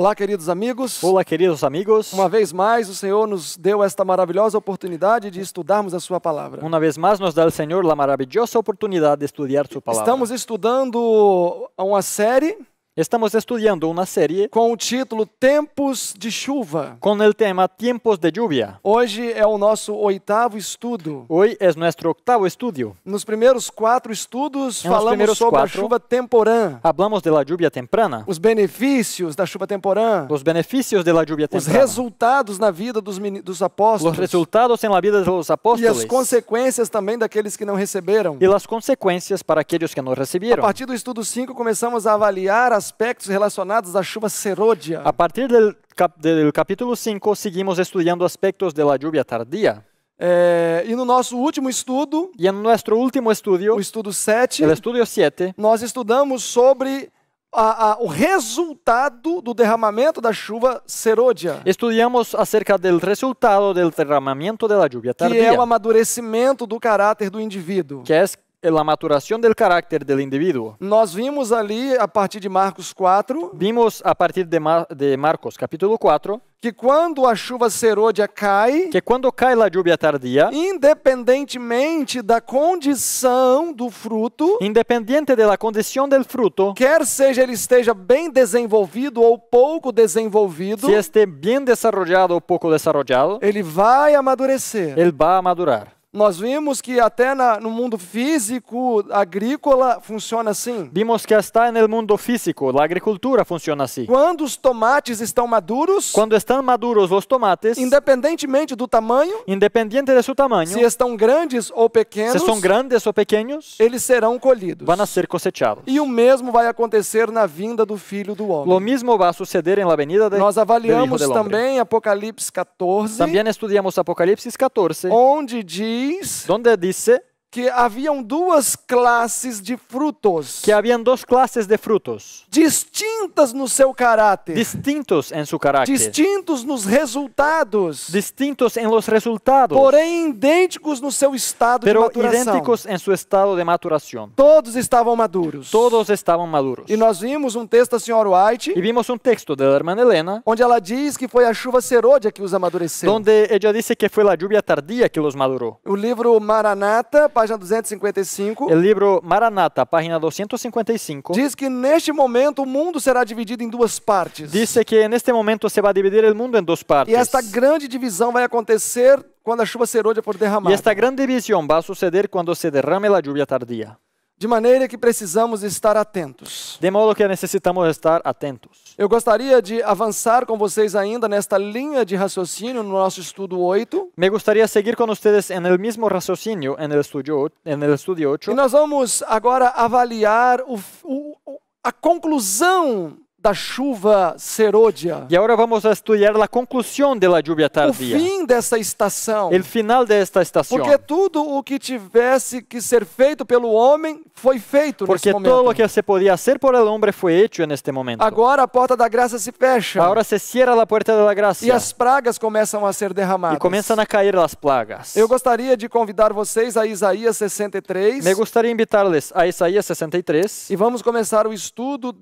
Olá, queridos amigos. Olá, queridos amigos. Uma vez mais, o Senhor nos deu esta maravilhosa oportunidade de estudarmos a Sua palavra. Uma vez mais, nos dá o Senhor a maravilhosa oportunidade de estudar a Sua palavra. Estamos estudando uma série Estamos estudando uma série com o título Tempos de Chuva. Com o tema Tempos de Chuva. Hoje é o nosso oitavo estudo. Hoje é nosso oitavo estudo. Nos primeiros quatro estudos em falamos sobre quatro, a chuva temporã. Hablamos da chuva temprana. Os benefícios da chuva temporã. Os benefícios da chuva temprana. Os resultados na vida dos, dos apóstolos. Os resultados na vida dos apóstolos. E as consequências também daqueles que não receberam. E as consequências para aqueles que não receberam. A partir do estudo 5 começamos a avaliar a aspectos relacionados à chuva serôdia. A partir do cap capítulo 5, seguimos estudando aspectos da lluvia tardia. É, e no nosso último estudo, e no nosso último estudo, o estudo 7, o estudo 7, nós estudamos sobre a, a, o resultado do derramamento da chuva serôdia. Estudamos acerca do resultado do derramamento da lluvia tardia. Que é o amadurecimento do caráter do indivíduo. Que é a maturação do caráter do indivíduo. Nós vimos ali a partir de Marcos 4. Vimos a partir de, Mar de Marcos capítulo 4 que quando a chuva serôdia cai, que quando cai a lluvia tardia, independentemente da condição do fruto, independente da condição do fruto, quer seja ele esteja bem desenvolvido ou pouco desenvolvido, se esteja bem desenvolvido ou pouco desenvolvido, ele vai amadurecer. Ele vai amadurar. Nós vimos que até na, no mundo físico, agrícola funciona assim. Vimos que está no mundo físico, a agricultura funciona assim. Quando os tomates estão maduros, quando estão maduros os tomates, independentemente do tamanho, independente de seu tamanho, se estão grandes ou pequenos, se são grandes ou pequenos, eles serão colhidos. Vão ser cosechados. E o mesmo vai acontecer na vinda do Filho do Homem. O mesmo vai suceder em la venida de, Nós avaliamos também Apocalipse 14. Também estudamos Apocalipse 14, onde diz ¿Dónde dice? que haviam duas classes de frutos. Que haviam duas classes de frutos. Distintas no seu caráter. Distintos em seu caráter. Distintos nos resultados. Distintos em los resultados. Porém idênticos no seu estado Pero de maturação. idênticos em seu estado de maturação. Todos estavam maduros. Todos estavam maduros. E nós vimos um texto da senhora White. E vimos um texto da irmã Helena, onde ela diz que foi a chuva serôdia que os amadureceu. Onde ela disse que foi a chuva tardia que os madurou. O livro Maranata página 255. O é livro Maranata, página 255. Diz que neste momento o mundo será dividido em duas partes. Diz que neste momento se vai dividir o mundo em duas partes. E esta grande divisão vai acontecer quando a chuva serôdia for derramada. E esta grande divisão vai suceder quando se derrame a chuva tardia. De maneira que precisamos estar atentos. De modo que necessitamos estar atentos. Eu gostaria de avançar com vocês ainda nesta linha de raciocínio no nosso estudo 8. Me gostaria de seguir com vocês en el raciocínio no en el estudio, en el estudio 8. E nós vamos agora avaliar o, o, a conclusão da chuva serôdia. E agora vamos estudar a conclusão da chuva tardia. O fim dessa estação. O final desta estação. Porque tudo o que tivesse que ser feito pelo homem foi feito Porque momento. Porque tudo o que se podia fazer por el homem foi feito neste momento. Agora a porta da graça se fecha. Agora se cierra a porta da graça. E as pragas começam a ser derramadas. E começam a cair as plagas. Eu gostaria de convidar vocês a Isaías 63. Me gostaria de invitar-lhes a Isaías 63. E vamos começar o estudo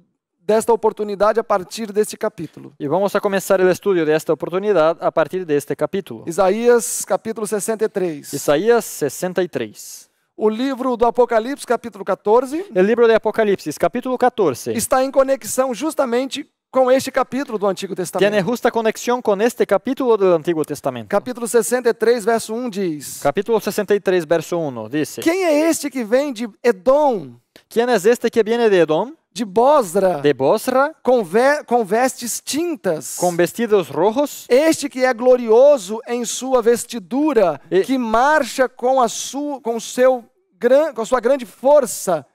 desta oportunidade a partir deste capítulo. E vamos a começar o estudo desta oportunidade a partir deste capítulo. Isaías capítulo 63. Isaías 63. O livro do Apocalipse, capítulo 14. O livro do Apocalipse, capítulo 14. Está em conexão justamente com este capítulo do Antigo Testamento. Tem justa conexão com este capítulo do Antigo Testamento. Capítulo 63, verso 1 diz. Capítulo 63, verso 1 diz. Quem é este que vem de Edom? Quem é este que vem de Edom? de Bosra, de Bosra, com, ve com vestes tintas, com vestidos rojos, este que é glorioso em sua vestidura, e... que marcha com a sua, com seu gran, com sua grande força,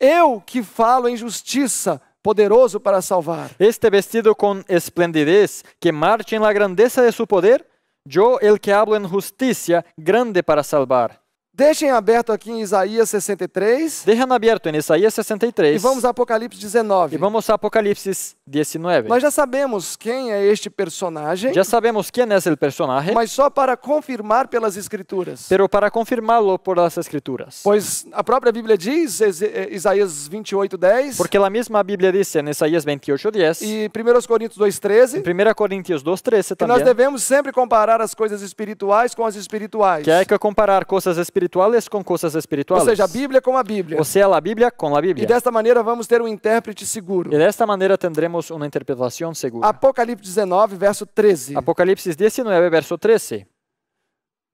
eu que falo em justiça, poderoso para salvar. Este vestido com esplendidez, que marcha em la grandeza de su poder, eu, el que hablo em justicia, grande para salvar. Deixem aberto aqui em Isaías 63. Deixem aberto em Isaías 63. E vamos a Apocalipse 19. E vamos a Apocalipse 19. Nós já sabemos quem é este personagem. Já sabemos quem é esse personagem. Mas só para confirmar pelas escrituras. Pero para confirmá-lo por las escrituras. Pois a própria Bíblia diz, eh, Isaías 28, 10. Porque a mesma Bíblia diz em Isaías 28, 10. E 1 Coríntios 2, 13. Em 1 Coríntios 2, 13 também. Que nós devemos sempre comparar as coisas espirituais com as espirituais. Que é que comparar coisas espirituais espirituales con cosas Ou seja, a Bíblia com a Bíblia. ou seja, a Bíblia com a Bíblia. E desta maneira vamos ter um intérprete seguro. E desta maneira teremos uma interpretação segura. Apocalipse 19, verso 13. Apocalipse 19, verso 13.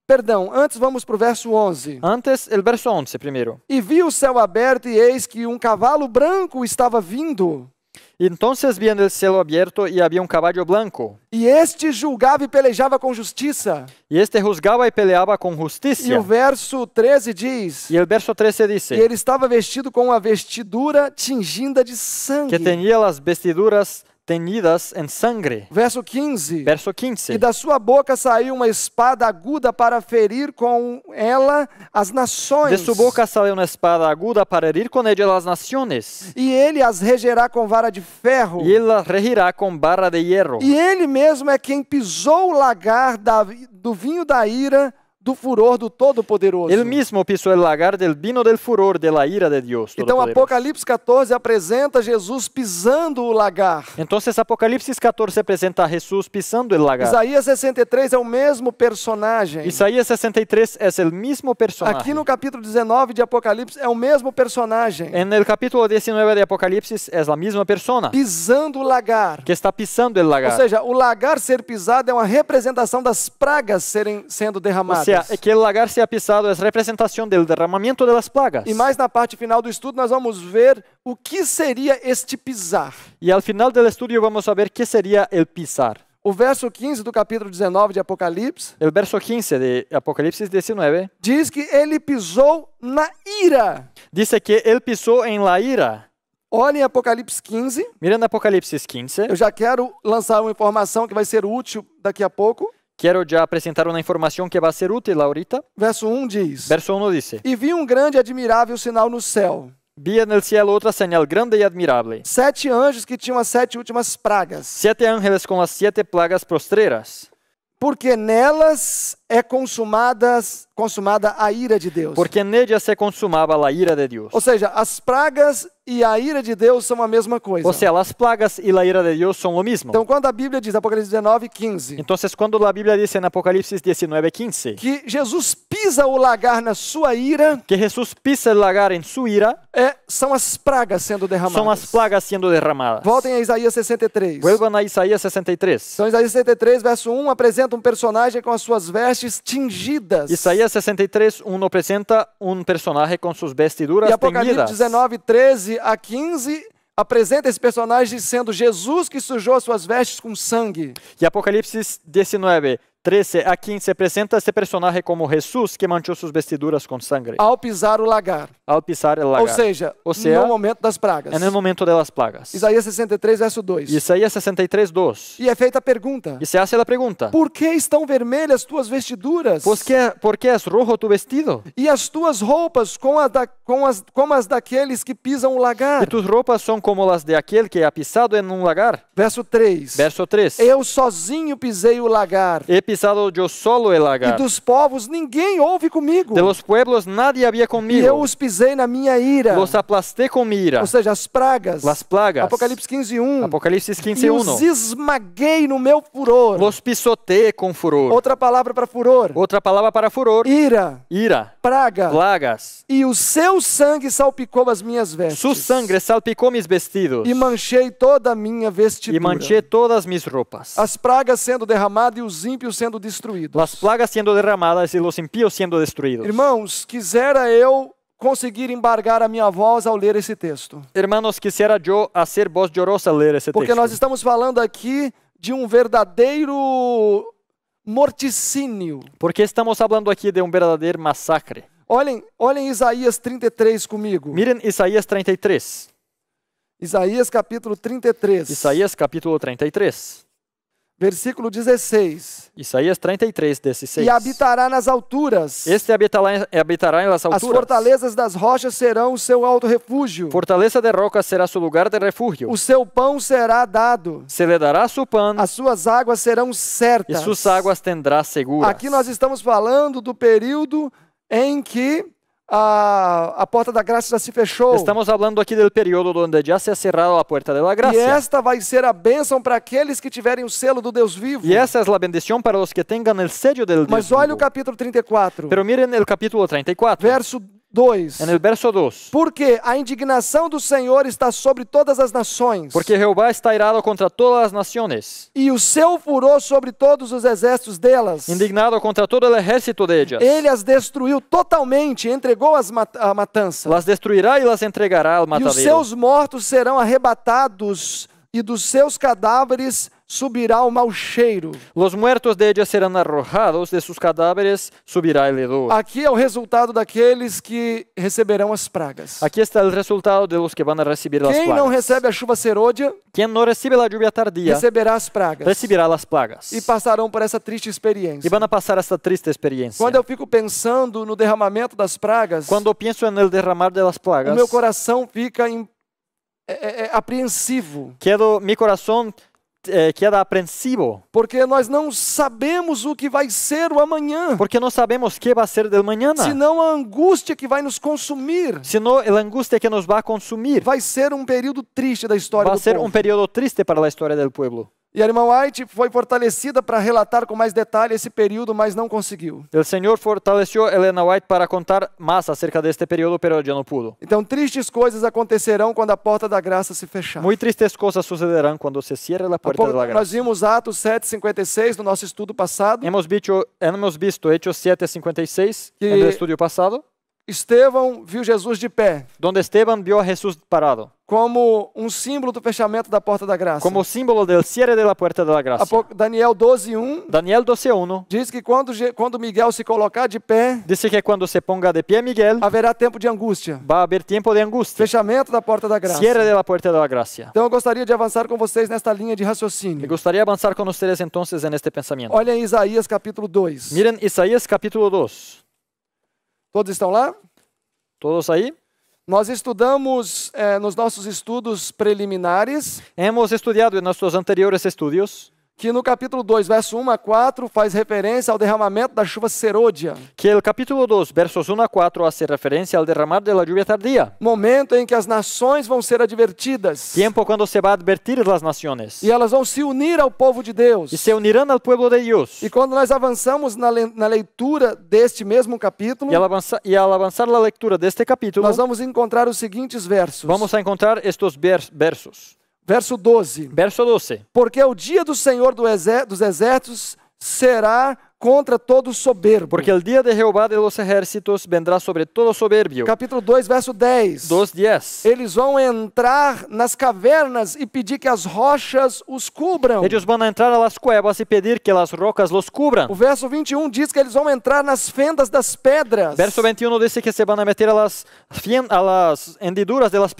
Perdão, antes vamos para o verso 11. Antes, o verso 11 primeiro. E vi o céu aberto e eis que um cavalo branco estava vindo. Entonces viendo el cielo abierto y había un caballo blanco. E este julgava e pelejava com justiça. E este juzgava e peleava com justiça. E o verso 13 diz. E o verso 13 diz. E ele estava vestido com uma vestidura tingida de sangue. Que tinha as vestiduras tenidas em sangre. Verso 15. Verso 15. E da sua boca saiu uma espada aguda para ferir com ela as nações. De sua boca saiu uma espada aguda para herir com ela as nações. E ele as regerá com vara de ferro. E ele regirá com vara de hierro. E ele mesmo é quem pisou o lagar da, do vinho da ira do furor do Todo-Poderoso. Ele mesmo pisou o lagar del vino del furor de la ira de Deus. Então Apocalipse 14 apresenta Jesus pisando o lagar. Então Apocalipse 14 apresenta Jesus pisando o lagar. Isaías 63 é o mesmo personagem. Isaías 63 é o mesmo personagem. Aqui no capítulo 19 de Apocalipse é o mesmo personagem. En el capítulo 19 de Apocalipse é a mesma persona. Pisando o lagar. Que está pisando o lagar. Ou seja, o lagar ser pisado é uma representação das pragas serem sendo derramadas é que el lagar sea pisado é representação do derramamento das plagas. E mais na parte final do estudo nós vamos ver o que seria este pisar. E ao final do estudo vamos saber o que seria el pisar. O verso 15 do capítulo 19 de Apocalipse. O verso 15 de Apocalipse 19 diz que ele pisou na ira. Diz que ele pisou em la ira. Olhem Apocalipse 15. Mirando Apocalipse 15. Eu já quero lançar uma informação que vai ser útil daqui a pouco. Quero já apresentar uma informação que vai ser útil ahorita. Verso 1 diz: Verso 1 diz: E vi um grande e admirável sinal no céu. Via no céu outra sinal grande e admirável. Sete anjos que tinham as sete últimas pragas. Sete anjos com as sete plagas prostreras. Porque nelas é consumadas, consumada a ira de Deus. Porque nele se consumava a ira de Deus. Ou seja, as pragas e a ira de Deus são a mesma coisa. Ou seja, as pragas e a ira de Deus são o mesmo. Então, quando a Bíblia diz, Apocalipse 19, 15. Então, quando a Bíblia diz em Apocalipse 19, 15. Que Jesus pisa o lagar na sua ira. Que Jesus pisa o lagar em sua ira. É, são as pragas sendo derramadas. São as pragas sendo derramadas. Voltem a Isaías 63. Voltem a Isaías 63. Então, Isaías 63, verso 1, apresenta um personagem com as suas vestes vestes tingidas. Isaías 63, 1 apresenta um personagem com suas vestiduras tingidas. E Apocalipse tingidas. 19, 13 a 15 apresenta esse personagem sendo Jesus que sujou suas vestes com sangue. E Apocalipse 19, 13 a 15 apresenta esse personagem como Jesus que manchou suas vestiduras com sangue. Ao pisar o lagar. Ao pisar o lagar. Ou seja, Ou seja no momento das pragas. É no momento delas pragas. Isaías 63, verso 2. Isaías 63, 2. E é feita a pergunta. E se hace a pergunta. Por que estão vermelhas tuas vestiduras? Porque, porque és rojo tu vestido? E as tuas roupas com a da, com as, como as daqueles que pisam o lagar. E tuas roupas são como as de aquele que é pisado em um lagar. Verso 3. Verso 3. Eu sozinho pisei o lagar. E utilizado yo solo el lagar. E dos povos ninguém ouve comigo. De los pueblos nadie había conmigo. E eu os pisei na minha ira. Los aplastei com ira. Ou seja, as pragas. Las plagas. Apocalipse 15:1. Apocalipse 15:1. E 1. os esmaguei no meu furor. Los pisoté con furor. Outra palavra para furor. Outra palavra para furor. Ira. Ira. Praga. Plagas. E o seu sangue salpicou as minhas vestes. Su sangre salpicou mis vestidos. E manchei toda a minha vestidura. E manchei todas mis roupas. As pragas sendo derramadas e os ímpios sendo sendo destruídos. plagas sendo derramadas e os impíos sendo destruídos. Irmãos, quisera eu conseguir embargar a minha voz ao ler esse texto. Irmãos, quisera eu ser voz llorosa ler esse Porque texto. Porque nós estamos falando aqui de um verdadeiro morticínio. Porque estamos falando aqui de um verdadeiro massacre. Olhem, olhem Isaías 33 comigo. Miren Isaías 33. Isaías capítulo 33. Isaías capítulo 33. Versículo 16. Isaías 33, 16. E habitará nas alturas. Este habitará, habitará nas alturas. As fortalezas das rochas serão o seu alto refúgio. Fortaleza de rocas será seu lugar de refúgio. O seu pão será dado. Se lhe dará seu pão. As suas águas serão certas. E suas águas tendrá seguras. Aqui nós estamos falando do período em que a, a porta da graça já se fechou. Estamos falando aqui do período onde já se ha a porta da graça. E esta vai ser a bênção para aqueles que tiverem o selo do Deus vivo. E essa é a bendição para os que tenham o selo do Deus Mas olha o capítulo 34. Pero miren o capítulo 34. Verso 2. En el verso 2. Porque a indignação do Senhor está sobre todas as nações. Porque Jeová está irado contra todas as nações. E o seu furor sobre todos os exércitos delas. Indignado contra todo o exército delas. Ele as destruiu totalmente, entregou as mat a matança. Las destruirá e las entregará ao matadeiro. E os seus mortos serão arrebatados e dos seus cadáveres subirá o mau cheiro. Os muertos de ella serão arrojados, de seus cadáveres subirá el hedor. Aqui é o resultado daqueles que receberão as pragas. Aqui está o resultado de los que van a receber Quem as plagas. Quem não recebe a chuva serôdia, quem não recebe a chuva tardia, receberá as pragas. Receberá as plagas. E passarão por essa triste experiência. E van a passar esta triste experiência. Quando eu fico pensando no derramamento das pragas, quando eu penso no derramar delas plagas, o meu coração fica em é, é, é, apreensivo. Quero, meu coração eh, queda é apreensivo. Porque nós não sabemos o que vai ser o amanhã. Porque não sabemos o que vai ser de manhã. Senão a angústia que vai nos consumir. Senão a angústia que nos vai consumir. Vai ser um período triste da história vai do povo. Vai ser um período triste para a história do povo. E a irmã White foi fortalecida para relatar com mais detalhe esse período, mas não conseguiu. O Senhor fortaleceu Helena White para contar mais acerca deste período, pero ela não pudo. Então, tristes coisas acontecerão quando a porta da graça se fechar. Muito tristes coisas sucederão quando se cierra a porta da graça. Nós vimos Atos 7:56 no nosso estudo passado. Hemos visto, hemos visto Hechos 7:56 no estudo passado. Estevão viu Jesus de pé. Donde Esteban vio a Jesús parado. Como um símbolo do fechamento da porta da graça. Como símbolo do cierre da porta da graça. Daniel 12:1. Daniel 12:1. Diz que quando quando Miguel se colocar de pé. Disse que quando se ponga de pé Miguel. Haverá tempo de angústia. Vai haver tempo de angústia. Fechamento da porta da graça. Cierre da porta da graça. Então eu gostaria de avançar com vocês nesta linha de raciocínio. Eu gostaria de avançar com vocês então neste pensamento. Olhem Isaías capítulo 2. Miren Isaías capítulo 2. Todos estão lá? Todos aí? Nós estudamos eh, nos nossos estudos preliminares. Hemos estudiado em nossos anteriores estudos que no capítulo 2, verso 1 a 4, faz referência ao derramamento da chuva serôdia. Que no capítulo 2, versos 1 a 4, faz referência ao derramar da lluvia tardia. Momento em que as nações vão ser advertidas. Tempo quando se vai advertir as nações. E elas vão se unir ao povo de Deus. E se unirão ao povo de Deus. E quando nós avançamos na, le na leitura deste mesmo capítulo, e ao, avançar, e ao avançar na leitura deste capítulo, nós vamos encontrar os seguintes versos. Vamos a encontrar estes versos. Verso 12. Verso 12. Porque o dia do Senhor dos exércitos será contra todo soberbo. Porque o dia de Jeová de los ejércitos vendrá sobre todo soberbio. Capítulo 2, verso 10. 2, 10. Eles vão entrar nas cavernas e pedir que as rochas os cubram. Eles vão entrar nas cuevas e pedir que as rocas os cubram. O verso 21 diz que eles vão entrar nas fendas das pedras. Verso 21 diz que se vão meter a hendiduras de las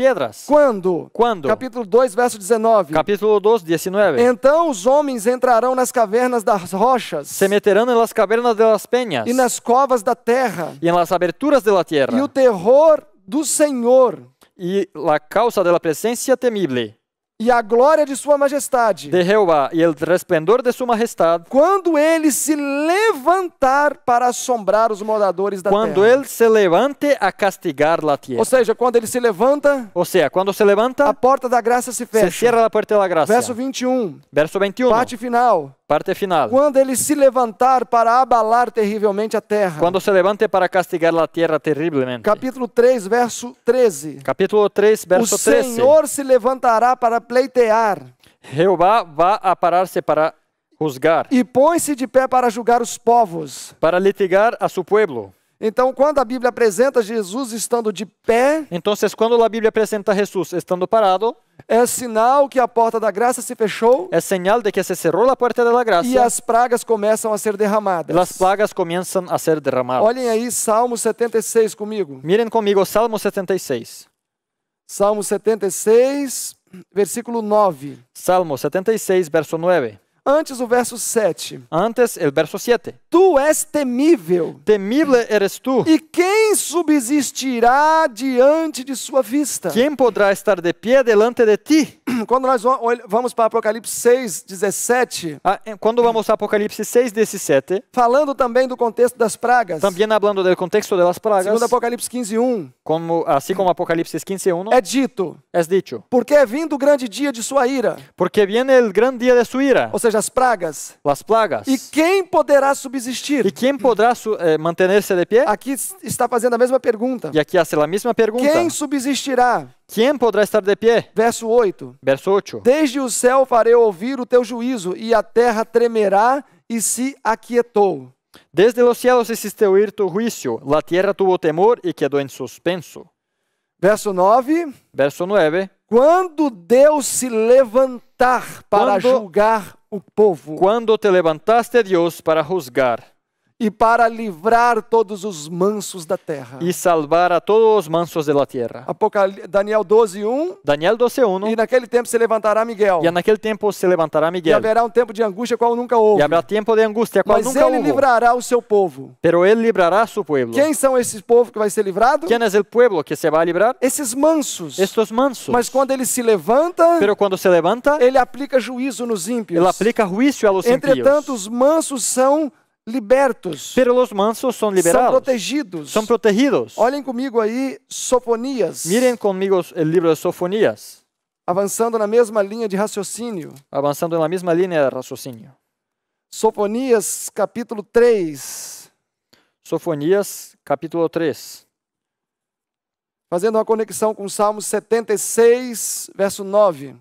Quando? Quando? Capítulo 2, verso 19. Capítulo 2, 19. Então os homens entrarão nas cavernas das rochas. Se meterão en las cavernas de las peñas. Y en covas da terra. e nas aberturas de la e o terror do Senhor. E a causa da presença temível. E a glória de sua majestade. De Jeová e o resplendor de sua majestade. Quando ele se levantar para assombrar os moradores da quando terra. Quando ele se levante a castigar a terra. Ou seja, quando ele se levanta. Ou seja, quando se levanta. A porta da graça se fecha. Se cierra a porta da graça. Verso 21. Verso 21. Parte final. Parte final. Quando ele se levantar para abalar terrivelmente a terra. Quando se levante para castigar a terra terrivelmente. Capítulo 3, verso 13. Capítulo 3, verso 13. O Senhor se levantará para pleitear. Jeová vai aparar-se para juzgar. E põe-se de pé para julgar os povos. Para litigar a seu povo. Então, quando a Bíblia apresenta Jesus estando de pé, então, quando a Bíblia apresenta Jesus estando parado, é sinal que a porta da graça se fechou. É sinal de que se cerrou a porta da graça. E as pragas começam a ser derramadas. As pragas começam a ser derramadas. Olhem aí Salmo 76 comigo. Mirem comigo Salmo 76. Salmo 76, versículo 9. Salmo 76, verso 9. Antes o verso 7. Antes el verso 7. Tu és temível. Temível eres tu. E quem subsistirá diante de sua vista? Quem poderá estar de pé delante de ti? Quando nós vamos para Apocalipse 6, 17. Ah, quando vamos a Apocalipse 6, 17. Falando também do contexto das pragas. Também falando do contexto das pragas. Segundo Apocalipse 15, 1. Como, assim como Apocalipse 15, 1. É dito. É dito. Porque é vindo o grande dia de sua ira. Porque vem o grande dia de sua ira. Ou seja, seja, as pragas. as plagas. E quem poderá subsistir? E quem poderá eh, manter-se de pé? Aqui está fazendo a mesma pergunta. E aqui hace a mesma pergunta. Quem subsistirá? Quem poderá estar de pé? Verso 8. Verso 8. Desde o céu farei ouvir o teu juízo e a terra tremerá e se aquietou. Desde los cielos hiciste oír tu juicio, a terra tuvo temor e quedou em suspenso. Verso 9. Verso 9. Quando Deus se levantar para Quando julgar o povo. Quando te levantaste, Deus, para juzgar e para livrar todos os mansos da terra. E salvar a todos os mansos da terra. tierra. Apocal Daniel 12:1. Daniel 12:1. E naquele tempo se levantará Miguel. E naquele tempo se levantará Miguel. E haverá um tempo de angústia qual nunca houve. E haverá tempo de angústia qual Mas nunca houve. Mas ele livrará o seu povo. Pero ele livrará seu povo. Quem são esses povo que vai ser livrado? Quem é o povo que se vai livrar? Esses mansos. Estes mansos. Mas quando ele se levanta, Pero quando se levanta, ele aplica juízo nos ímpios. Ele aplica juízo aos ímpios. Entretanto os mansos são libertos. Pero los mansos son liberados. São protegidos. São protegidos. Olhem comigo aí Sofonias. Mirem comigo o livro de Sofonias. Avançando na mesma linha de raciocínio. Avançando na mesma linha de raciocínio. Sofonias capítulo 3. Sofonias capítulo 3. Fazendo uma conexão com Salmos 76, verso 9.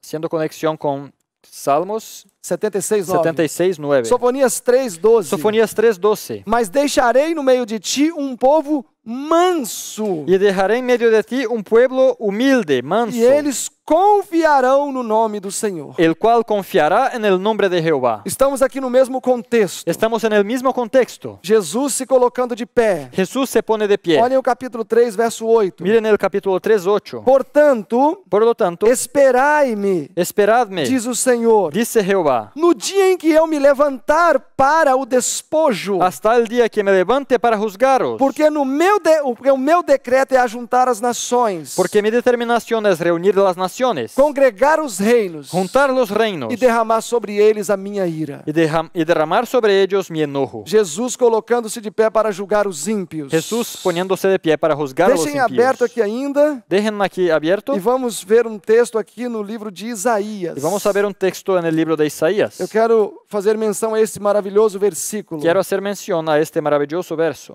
Sendo conexão com Salmos 76, 9. 76, 9. Sofonias 3, 12. Sofonias 3, 12. Mas deixarei no meio de ti um povo manso. E deixarei em meio de ti um povo humilde, manso. E eles confiarão no nome do Senhor. El qual confiará en el nombre de Jehová. Estamos aqui no mesmo contexto. Estamos en el mismo contexto. Jesus se colocando de pé. Jesus se pone de pie. Olhem o capítulo 3, verso 8. Miren el capítulo 3, 8. Portanto, por lo tanto, esperai-me. Esperadme. Diz o Senhor. Disse Jeová. No dia em que eu me levantar para o despojo. Hasta el dia que me levante para juzgaros. Porque no meu de, porque o meu decreto é ajuntar as nações. Porque minha determinação é reunir as nações naciones, congregar os reinos, juntar los reinos, e derramar sobre eles a minha ira, e, derram, e derramar sobre eles mi enojo. Jesus colocando-se de pé para julgar os ímpios. Jesus poniendo-se de pé para juzgar Deixem os ímpios. Deixem aberto aqui ainda. Deixem aqui aberto. E vamos ver um texto aqui no livro de Isaías. E vamos saber um texto no livro de Isaías. Eu quero fazer menção a este maravilhoso versículo. Quero fazer menção a este maravilhoso verso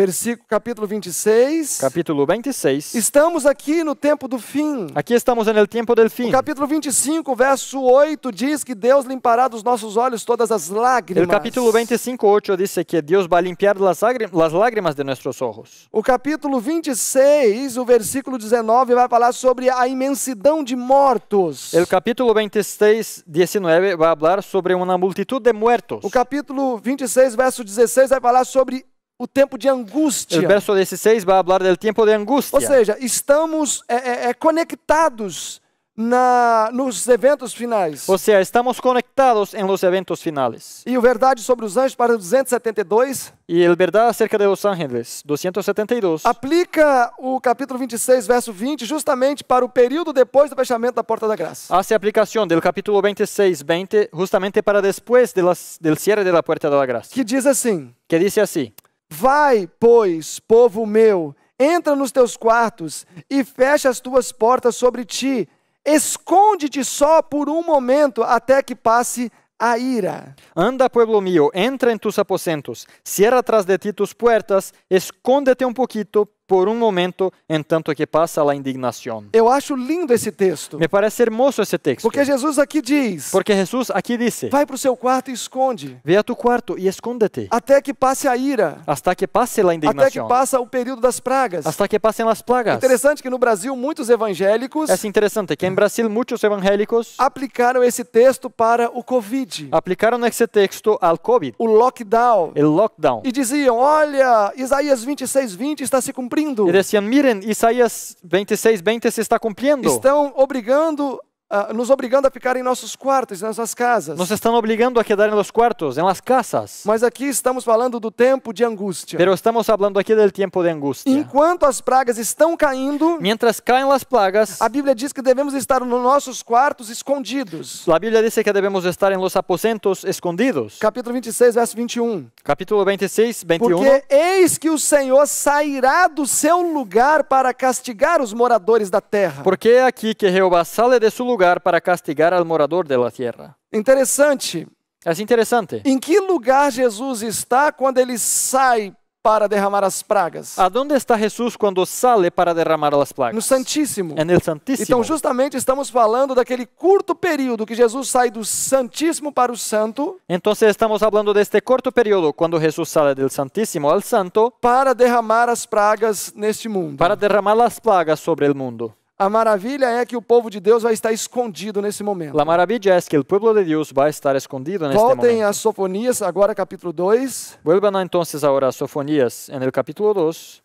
versículo, capítulo 26. Capítulo 26. Estamos aqui no tempo do fim. Aqui estamos no tempo do fim. O capítulo 25, verso 8 diz que Deus limpará dos nossos olhos todas as lágrimas. O capítulo 25, 8 diz que Deus vai limpar as lágrimas de nossos olhos. O capítulo 26, o versículo 19 vai falar sobre a imensidão de mortos. O capítulo 26, 19 vai falar sobre uma multidão de mortos. O capítulo 26, verso 16 vai falar sobre o tempo de angústia. O verso 16 vai falar do tempo de angústia. Ou seja, estamos é, é, é, conectados na, nos eventos finais. Ou seja, estamos conectados em los eventos finais. E o Verdade sobre os Anjos para 272. E o Verdade acerca de los Ángeles, 272. Aplica o capítulo 26, verso 20, justamente para o período depois do fechamento da Porta da Graça. Hace aplicação do capítulo 26, 20, justamente para depois do de da Porta da Graça. Que diz assim. Que diz assim. Vai, pois, povo meu, entra nos teus quartos e fecha as tuas portas sobre ti. Esconde-te só por um momento até que passe a ira. Anda, pueblo mío, entra em tus aposentos, cierra atrás de ti tus puertas, escóndete um pouquito por um momento, entanto que passa a indignação. Eu acho lindo esse texto. Me parece hermoso esse texto. Porque Jesus aqui diz. Porque Jesus aqui disse. Vai para o seu quarto e esconde. Vê a tu quarto e esconde-te. Até que passe a ira. Até que passe a indignação. Até que passa o período das pragas. Até que passem as plagas. Interessante que no Brasil muitos evangélicos. É interessante que em Brasil muitos evangélicos aplicaram esse texto para o COVID. Aplicaram esse texto ao COVID. O lockdown. O lockdown. E diziam, olha, Isaías 26:20 está se cumprindo cumprindo. Y decían, miren, Isaías 26, 20 se está cumprindo Estão obrigando ah, nos obrigando a ficar em nossos quartos, em nossas casas. Nos estão obrigando a quedar em los quartos, em las casas. Mas aqui estamos falando do tempo de angústia. Pero estamos hablando aqui del tempo de angústia. Enquanto as pragas estão caindo, mientras caem las plagas, a Bíblia diz que devemos estar nos nossos quartos escondidos. La Biblia dice que debemos estar en los aposentos escondidos. Capítulo 26, verso 21. Capítulo 26, 21. Porque eis que o Senhor sairá do seu lugar para castigar os moradores da terra. Porque é aqui que Jeová sale de seu lugar lugar para castigar al morador de la tierra. Interessante. É interessante. Em que lugar Jesus está quando ele sai para derramar as pragas. Aonde está Jesus quando sale para derramar as pragas? No Santíssimo. É no Santíssimo. Então, justamente estamos falando daquele curto período que Jesus sai do Santíssimo para o Santo. Então, estamos falando deste curto período quando Jesus sai do Santíssimo ao Santo para derramar as pragas neste mundo. Para derramar as pragas sobre o mundo. A maravilha é que o povo de Deus vai estar escondido nesse momento. La maravilla es que el pueblo de Dios va a estar escondido neste Voltem momento. Voltem a Sofonias, agora capítulo 2. Vuelvan entonces ahora a Sofonias, en el capítulo 2.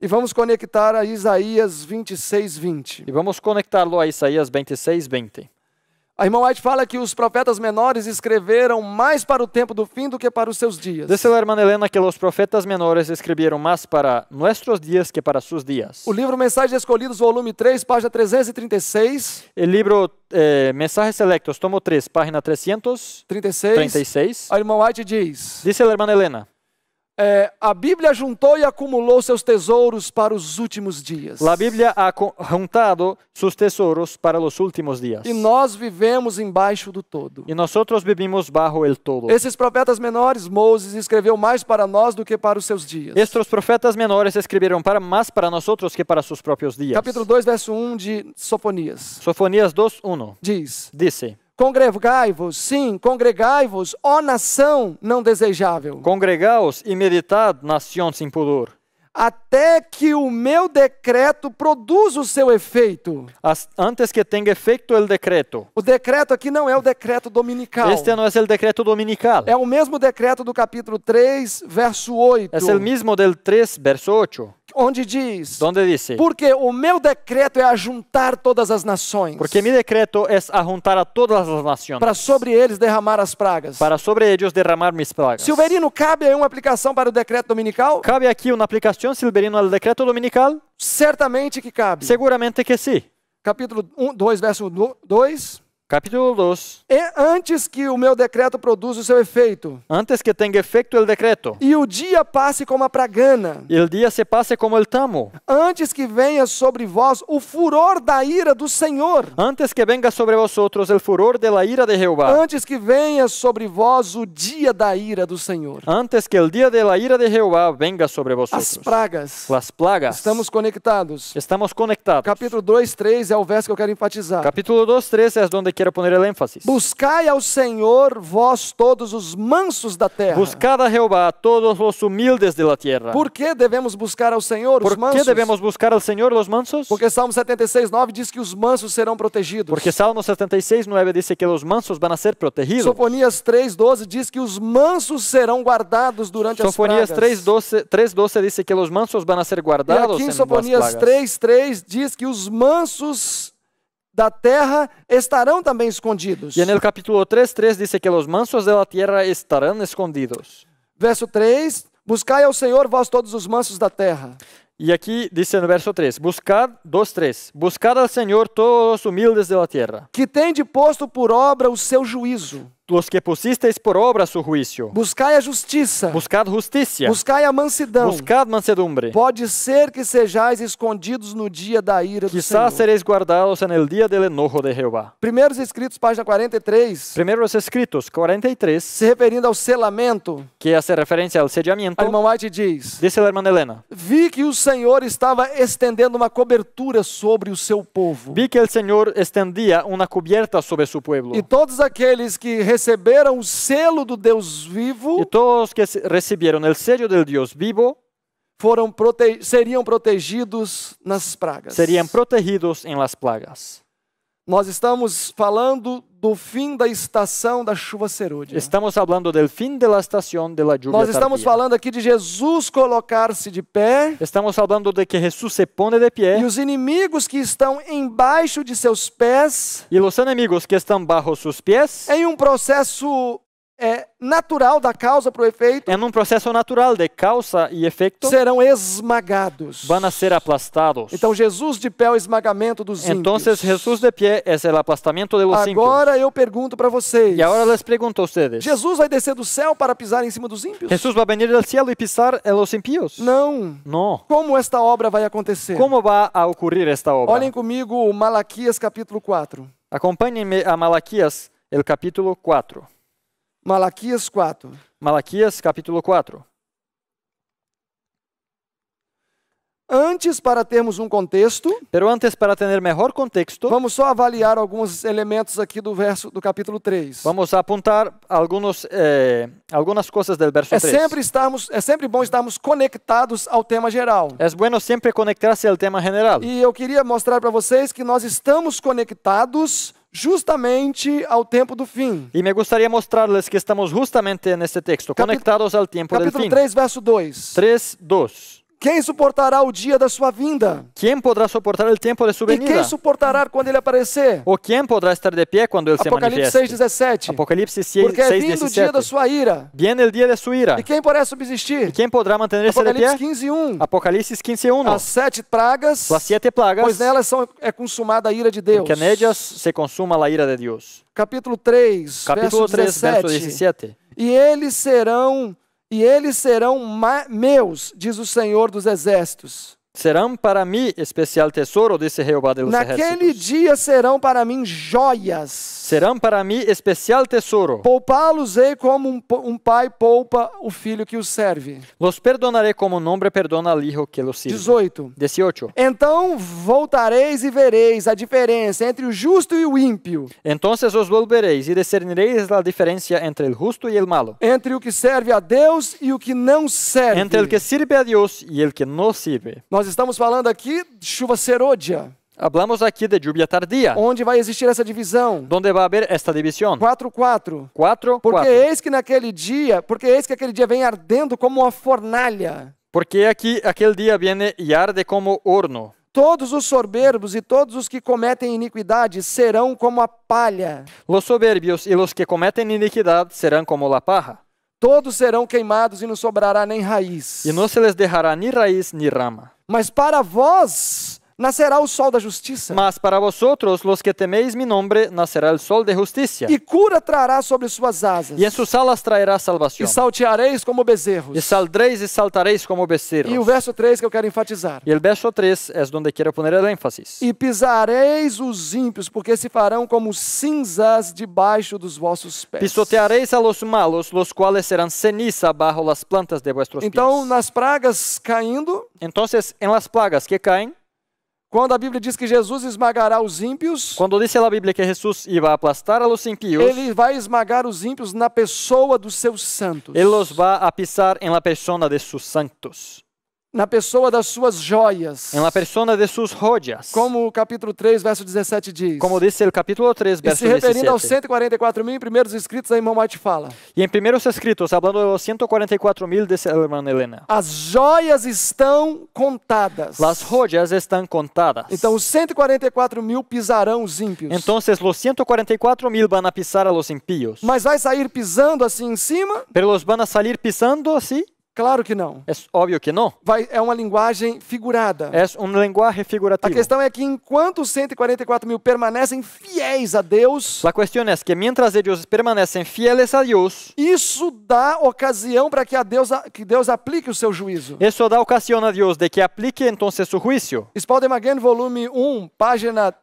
E vamos conectar a Isaías 26, 20. E vamos conectá-lo a Isaías 26, 20. A irmã White fala que os profetas menores escreveram mais para o tempo do fim do que para os seus dias. Dice a irmã Helena que os profetas menores escreveram mais para nossos dias que para seus dias. O livro Mensagens Escolhidos, volume 3, página 336. O livro eh, Mensajes Selectos, tomo 3, página 336. 36. A irmã White diz: Dice a irmã Helena. É, a Bíblia juntou e acumulou seus tesouros para os últimos dias. La Bíblia ha juntado sus tesouros para los últimos días. E nós vivemos embaixo do todo. E nós vivimos barro el todo. Esses profetas menores, Moisés escreveu mais para nós do que para os seus dias. Estes profetas menores escreveram para mais para nós outros que para seus próprios dias. Capítulo 2, verso 1 de Sofonias. Sofonias 2, 1. Diz: disse. Congregai-vos, sim, congregai-vos, ó nação não desejável. Congregaos e meditad, nação sem pudor. Até que o meu decreto produza o seu efeito. As, antes que tenha efeito o decreto. O decreto aqui não é o decreto dominical. Este não é o decreto dominical. É o mesmo decreto do capítulo 3, verso 8. É o mesmo del 3, verso 8 onde diz, donde dice, porque o meu decreto é ajuntar todas as nações. Porque meu decreto es ajuntar a todas as nações. Para sobre eles derramar as pragas. Para sobre eles derramar mis pragas. Silverino, cabe aí uma aplicação para o decreto dominical? Cabe aqui uma aplicação, Silverino, ao decreto dominical? Certamente que cabe. Seguramente que sim. Capítulo 1, 2, verso 2. Capítulo 2. É antes que o meu decreto produza o seu efeito. Antes que tenha efeito o decreto. E o dia passe como a pragana. E o dia se passe como o tamo. Antes que venha sobre vós o furor da ira do Senhor. Antes que venha sobre outros o furor de la ira de Jeová. Antes que venha sobre vós o dia da ira do Senhor. Antes que o dia de la ira de Jeová venha sobre vós. As pragas. As plagas. Estamos conectados. Estamos conectados. Capítulo 2, 3 é o verso que eu quero enfatizar. Capítulo 2, 3 é onde quero quiero poner el Buscai ao Senhor vós todos os mansos da terra. Buscad a Jehová todos os humildes de la tierra. Por que devemos buscar ao Senhor os mansos? Por que devemos buscar ao Senhor os mansos? Porque Salmo 76, 9 diz que os mansos serão protegidos. Porque Salmo 76, 9 diz que os mansos vão ser protegidos. Sofonias 3, 12 diz que os mansos serão guardados durante Sofonias as pragas. Sofonias 3, 12 diz que os mansos vão ser guardados. E aqui em Sofonias 3, 3 diz que os mansos da terra estarão também escondidos. E no capítulo 3, 3 diz que os mansos da terra estarão escondidos. Verso 3: Buscai ao Senhor vós todos os mansos da terra. E aqui diz no verso 3, buscad, 2, 3, buscad ao Senhor todos os humildes da terra. Que tem de posto por obra o seu juízo los que pusisteis por obra su juicio. Buscai a justiça. Buscad justicia. Buscai a mansidão. Buscad mansedumbre. Pode ser que sejais escondidos no dia da ira Quizá do Senhor. Quizás sereis guardados en el día del enojo de Jeová. Primeiros Escritos, página 43. Primeiros Escritos, 43. Se referindo ao selamento. Que hace referência ao sediamento. A irmã White diz. Disse a irmã Helena. Vi que o Senhor estava estendendo uma cobertura sobre o seu povo. Vi que o Senhor estendia uma coberta sobre seu povo. E todos aqueles que receberam receberam o selo do Deus vivo. E todos que receberam o selo do Deus vivo foram prote seriam protegidos nas pragas. Seriam protegidos em las plagas. Nós estamos falando do fim da estação da chuva serúdia. Estamos falando do fim da estação da chuva. Nós estamos falando aqui de Jesus colocar-se de pé. Estamos falando de que Jesus se põe de pé. E os inimigos que estão embaixo de seus pés. E os inimigos que estão bajo seus pés. Em um processo é, natural da causa para o efeito. É num processo natural de causa e efeito. Serão esmagados. Vão ser aplastados. Então Jesus de pé é o esmagamento dos então, ímpios. Então Jesus de pé é o aplastamento dos ímpios. Agora eu pergunto para vocês. E agora les pergunto a vocês. Jesus vai descer do céu para pisar em cima dos ímpios? Jesus vai vir do céu e pisar em ímpios? Não. Não. Como esta obra vai acontecer? Como vai ocorrer esta obra? Olhem comigo Malaquias capítulo 4. Acompanhem-me a Malaquias, el capítulo 4. Malaquias 4. Malaquias capítulo 4. Antes, para termos um contexto. Pero antes, para ter melhor contexto. Vamos só avaliar alguns elementos aqui do verso do capítulo 3. Vamos apontar alguns, eh, algumas coisas do verso é 3. Sempre estamos é sempre bom estarmos conectados ao tema geral. É bueno sempre conectar-se ao tema geral. E eu queria mostrar para vocês que nós estamos conectados justamente ao tempo do fim. E me gostaria mostrar-lhes que estamos justamente neste texto, Capit conectados ao tempo do fim. Capítulo 3, verso 2. 3, 2. Quem suportará o dia da sua vinda? Quem poderá suportar o tempo de sua venida? E quem suportará quando ele aparecer? Ou quem poderá estar de pé quando ele Apocalipse se manifeste? 6, Apocalipse 6:17. Porque é vindo o dia da sua ira. Viene o dia de sua ira. E quem poderá subsistir? E quem poderá manter-se de pé? Apocalipse 15:1. Apocalipse 15:1. As sete pragas. As sete plagas. Pois nelas são é consumada a ira de Deus. Porque nelas se consuma a ira de Deus. Capítulo 3, Capítulo verso 3, 17. verso 17. E eles serão e eles serão meus, diz o Senhor dos Exércitos. Serão para mim especial tesouro, disse Jeová dos Exércitos. Naquele dia serão para mim joias serão para mim especial tesouro. Poupá-los-ei como um, um, pai poupa o filho que o serve. Los perdonarei como um homem perdona al hijo que lo sirve. 18. 18. Então voltareis e vereis a diferença entre o justo e o ímpio. Então os volvereis e discernireis a diferença entre o justo e o malo. Entre o que serve a Deus e o que não serve. Entre o que serve a Deus e o que não serve. Nós estamos falando aqui de chuva serôdia. Hablamos aqui de lluvia tardia. Onde vai existir essa divisão? Onde vai haver esta divisão? 4, 4. 4, Porque eis que naquele dia, porque eis que aquele dia vem ardendo como uma fornalha. Porque aqui, aquele dia vem e arde como horno. Todos os soberbos e todos os que cometem iniquidade serão como a palha. Los soberbios y los que cometen iniquidad serán como la paja. Todos serão queimados e não sobrará nem raiz. E não se lhes derrará nem raiz nem rama. Mas para vós nascerá o sol da justiça. Mas para outros, los que temeis mi nombre, nascerá el sol de justicia. E cura trará sobre suas asas. E em suas alas trairá salvação. E salteareis como bezerros. E saldreis e saltareis como bezerros. E o verso 3 que eu quero enfatizar. E o verso 3 é onde quero poner el énfasis. E pisareis os ímpios, porque se farão como cinzas debaixo dos vossos pés. Pisoteareis a los malos, los quales serão ceniza bajo las plantas de vuestros então, pies. Então, nas pragas caindo, então, em las plagas que caem, quando a Bíblia diz que Jesus esmagará os ímpios, quando disse a Bíblia que Jesus ia aplastar a los impíos, ele vai esmagar os ímpios na pessoa dos seus santos. Ele os vai apisar em la persona de seus santos na pessoa das suas joias. em la persona de sus joyas. Como o capítulo 3, verso 17 diz. Como diz o capítulo 3, verso 17. E se referindo 17. aos 144 mil primeiros escritos a irmã White fala. E em primeiros inscritos, hablando de los 144 mil, diz a irmã Helena. As joias estão contadas. Las joyas estão contadas. Então os 144 mil pisarão os ímpios. Então os 144 mil vão pisar a los impíos. Mas vai sair pisando assim em cima? pelos van a salir pisando assim? Claro que não. É óbvio que não. Vai, é uma linguagem figurada. É um linguagem figurativo. A questão é que enquanto 144 mil permanecem fiéis a Deus. a questão é que mientras ellos permanecem fiéis a Deus. Isso dá ocasião para que a Deus que Deus aplique o seu juízo. Isso dá ocasião a Deus de que aplique então seu juízo. Spalding Magan, volume 1, página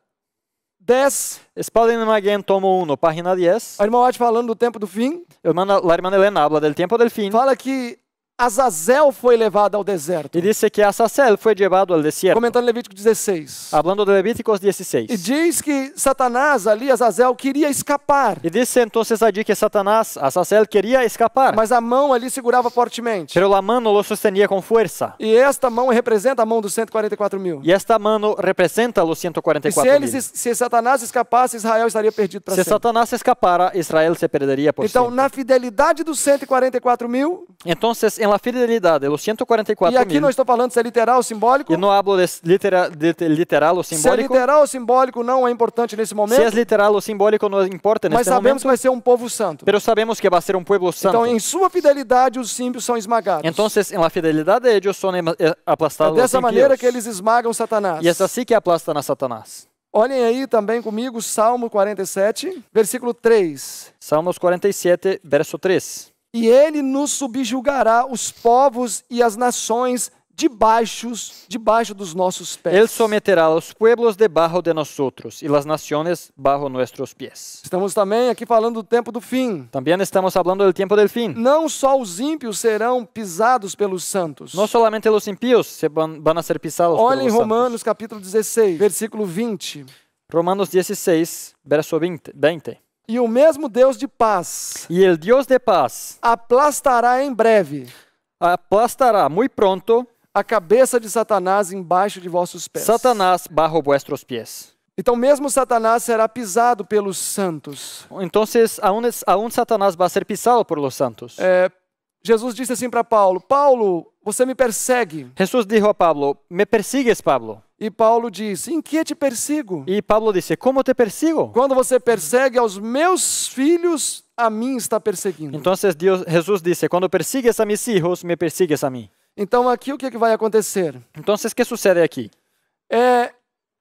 10. Spalding Magan, tomo 1, página 10. A irmã Watt falando do tempo do fim. Irmã, la irmã Helena habla del tempo, del fim. Fala que Azazel foi levado ao deserto. E disse que Azazel foi levado ao deserto. Comentando Levítico 16. Hablando de Levítico 16. E diz que Satanás ali, Azazel, queria escapar. E disse então ali que Satanás, Azazel, queria escapar. Mas a mão ali segurava fortemente. Pero la mano lo sostenia com força. E esta mão representa a mão dos 144 mil. E esta mano representa os 144 e se eles, mil. Se Satanás escapasse, Israel estaria perdido para se sempre. Se Satanás escapara, Israel se perderia por então, sempre. Então, na fidelidade dos 144 mil... Então, em la fidelidade, é os 144 mil. E aqui mil. não estou falando se é literal ou simbólico. E não hablo de, litera, de, de literal ou simbólico. Se é literal ou simbólico não é importante nesse momento. Se é literal ou simbólico não importa nesse momento. Mas sabemos momento, que vai ser um povo santo. Pero sabemos que vai ser um povo santo. Então, em sua fidelidade, os ímpios são esmagados. Então, em la fidelidade de eles são é, aplastados. É dessa maneira que eles esmagam Satanás. E é assim que aplastam a Satanás. Olhem aí também comigo Salmo 47, versículo 3. Salmos 47, verso 3 e ele nos subjugará os povos e as nações debaixo, debaixo dos nossos pés. Ele someterá os pueblos debaixo de nós outros e as nações bajo nossos pés. Estamos também aqui falando do tempo do fim. Também estamos falando do tempo do fim. Não só os ímpios serão pisados pelos santos. Não somente os ímpios vão ser pisados Olhem pelos Romanos santos. capítulo 16, versículo 20. Romanos 16, verso 20. 20. E o mesmo Deus de paz. E o Deus de paz. Aplastará em breve. Aplastará muito pronto. A cabeça de Satanás embaixo de vossos pés. Satanás bajo vuestros pies. Então mesmo Satanás será pisado pelos santos. Então a um Satanás vai ser pisado por los santos. É, Jesus disse assim para Paulo: Paulo, você me persegue. Jesus disse a Paulo: Me persigues, Paulo. E Paulo diz: Em que te persigo? E Paulo disse: Como te persigo? Quando você persegue aos meus filhos, a mim está perseguindo. Então Deus, Jesus disse: Quando persigues a mis filhos, me persigues a mim. Então aqui o que, é que vai acontecer? Então o que sucede aqui? É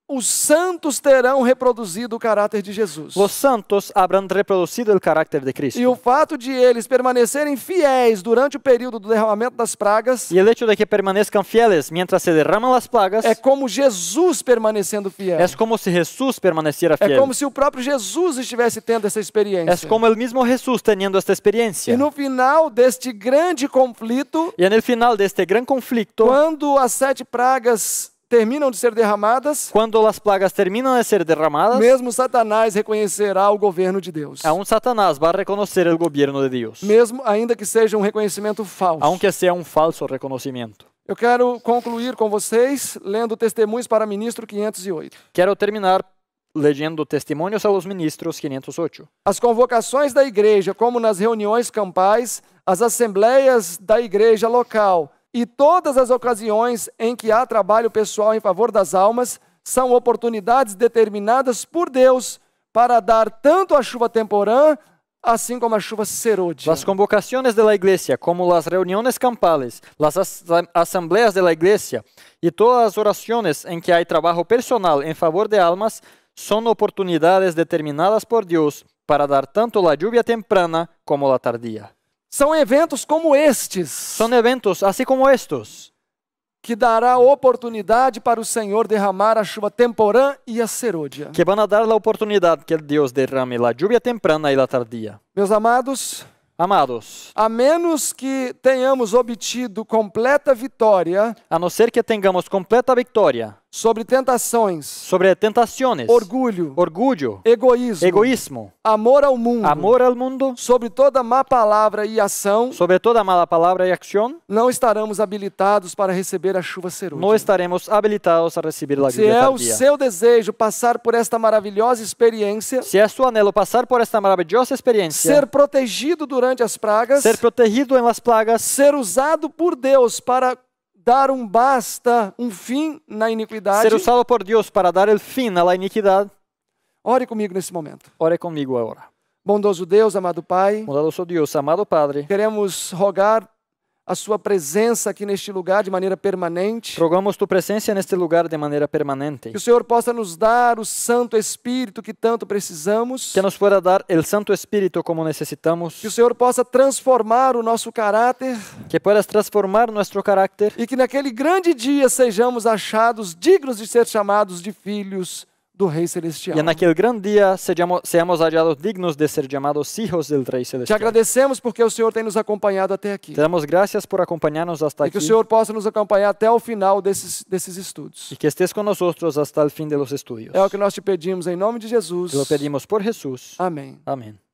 os santos terão reproduzido o caráter de Jesus. Os santos habrão reproduzido o caráter de Cristo. E o fato de eles permanecerem fiéis durante o período do derramamento das pragas. E o hecho de que permaneçam fieles mientras se derramam as plagas. É como Jesus permanecendo fiel. É como se Jesus permanecera é fiel. É como se o próprio Jesus estivesse tendo essa experiência. É como o mesmo Jesus tendo esta experiência. E no final deste grande conflito. E no final deste grande conflito. Quando as sete pragas terminam de ser derramadas, quando as plagas terminam de ser derramadas, mesmo Satanás reconhecerá o governo de Deus. Aún Satanás vai reconhecer o governo de Deus. Mesmo ainda que seja um reconhecimento falso. Aunque seja um falso reconhecimento. Eu quero concluir com vocês lendo Testemunhos para Ministro 508. Quero terminar lendo Testemunhos aos Ministros 508. As convocações da igreja, como nas reuniões campais, as assembleias da igreja local, e todas as ocasiões em que há trabalho pessoal em favor das almas são oportunidades determinadas por Deus para dar tanto a chuva temporã assim como a chuva serôdia. As convocações da igreja, como as reuniões campales, as assembleias da igreja e todas as orações em que há trabalho personal em favor de almas são oportunidades determinadas por Deus para dar tanto a chuva temprana como a tardia. São eventos como estes. São eventos assim como estes que dará oportunidade para o Senhor derramar a chuva temporã e a serôdia. Que vão dar a oportunidade que Deus derrame a chuva temprana e a tardia. Meus amados, amados, a menos que tenhamos obtido completa vitória, a não ser que tenhamos completa vitória Sobre tentações. Sobre tentações. Orgulho. Orgulho. Egoísmo. Egoísmo. Amor ao mundo. Amor ao mundo. Sobre toda má palavra e ação. Sobre toda mala palavra e ação. Não estaremos habilitados para receber a chuva cerosa. Não estaremos habilitados a receber a chuva Se é o seu desejo passar por esta maravilhosa experiência. Se é seu anelo passar por esta maravilhosa experiência. Ser protegido durante as pragas. Ser protegido em las plagas. Ser usado por Deus para dar um basta, um fim na iniquidade. Ser usado por Deus para dar o fim à iniquidade. Ore comigo nesse momento. Ore comigo agora. Bondoso Deus, amado Pai. Bondoso Deus, amado Padre. Queremos rogar a sua presença aqui neste lugar de maneira permanente. Rogamos tua presença neste lugar de maneira permanente. Que o Senhor possa nos dar o Santo Espírito que tanto precisamos. Que nos pueda dar o Santo Espírito como necessitamos. Que o Senhor possa transformar o nosso caráter. Que puedas transformar nosso caráter. E que naquele grande dia sejamos achados dignos de ser chamados de filhos do rei Celestial. E naquele grande dia, sejamos, sejamos hallados dignos de ser chamados filhos do Rei Celestial. Te agradecemos porque o Senhor tem nos acompanhado até aqui. Te damos graças por acompanhar-nos hasta aqui. E que o Senhor possa nos acompanhar até o final desses, desses estudos. E que estés conosco até o fim dos estudos É o que nós te pedimos em nome de Jesus. Te pedimos por Jesus. Amém. Amém.